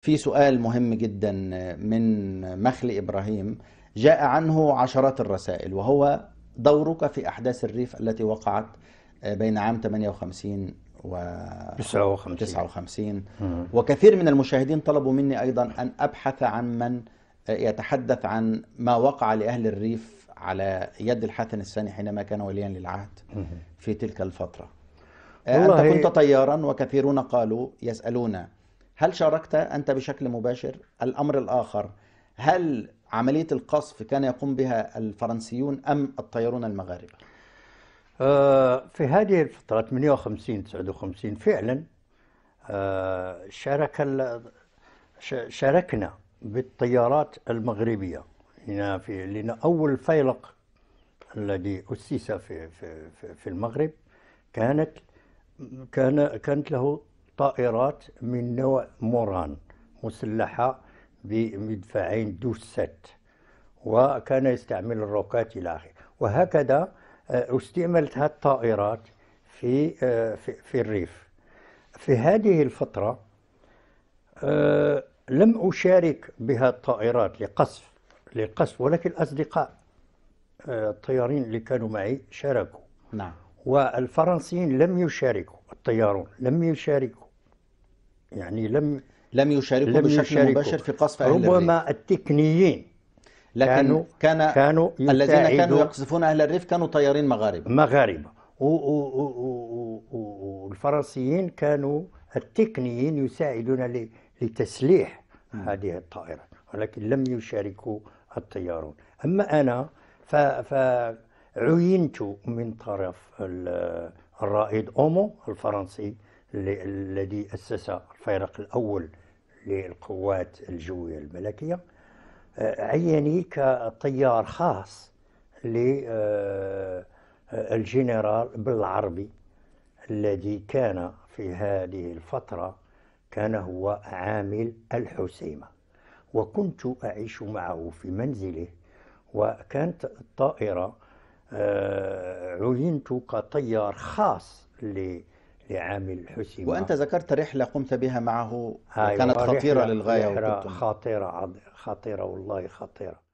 في سؤال مهم جدا من مخل إبراهيم جاء عنه عشرات الرسائل وهو دورك في أحداث الريف التي وقعت بين عام 58 و 59 59 وكثير من المشاهدين طلبوا مني أيضا أن أبحث عن من يتحدث عن ما وقع لأهل الريف على يد الحسن الثاني حينما كان وليا للعهد في تلك الفترة أنت كنت طيارا وكثيرون قالوا يسألون هل شاركت أنت بشكل مباشر؟ الأمر الآخر هل عملية القصف كان يقوم بها الفرنسيون أم الطيارون المغاربة؟ آه، في هذه الفترة 58 59 فعلا آه، شارك شاركنا بالطيارات المغربية هنا في لأن أول فيلق الذي أسس في في في المغرب كانت كان كانت له طائرات من نوع موران مسلحة بمدفعين دوست وكان يستعمل الروكات إلى آخره وهكذا آه، استعملت هذه الطائرات آه، في في الريف في هذه الفترة آه، لم أشارك بها الطائرات لقصف للقصف ولكن الأصدقاء الطيارين اللي كانوا معي شاركوا نعم والفرنسيين لم يشاركوا الطيارون لم يشاركوا يعني لم لم يشاركوا لم بشكل يشاركوا. مباشر في قصف أهل ربما الريف. التكنيين لكن كانوا كان كانوا الذين كانوا يقصفون أهل الريف كانوا طيارين مغاربة مغاربة والفرنسيين كانوا التقنيين يساعدون لتسليح هذه الطائرة ولكن لم يشاركوا الطيارون أما أنا فعينت من طرف الرائد أومو الفرنسي الذي أسس الفيرق الأول للقوات الجوية الملكية آه، عيني كطيار خاص للجنرال آه، بالعربي الذي كان في هذه الفترة كان هو عامل الحسيمة وكنت أعيش معه في منزله وكانت الطائرة آه، عينت كطيار خاص للجنرال لعامل الحسيمة وأنت ذكرت رحلة قمت بها معه كانت خطيرة للغاية خطيرة خطيرة والله خطيرة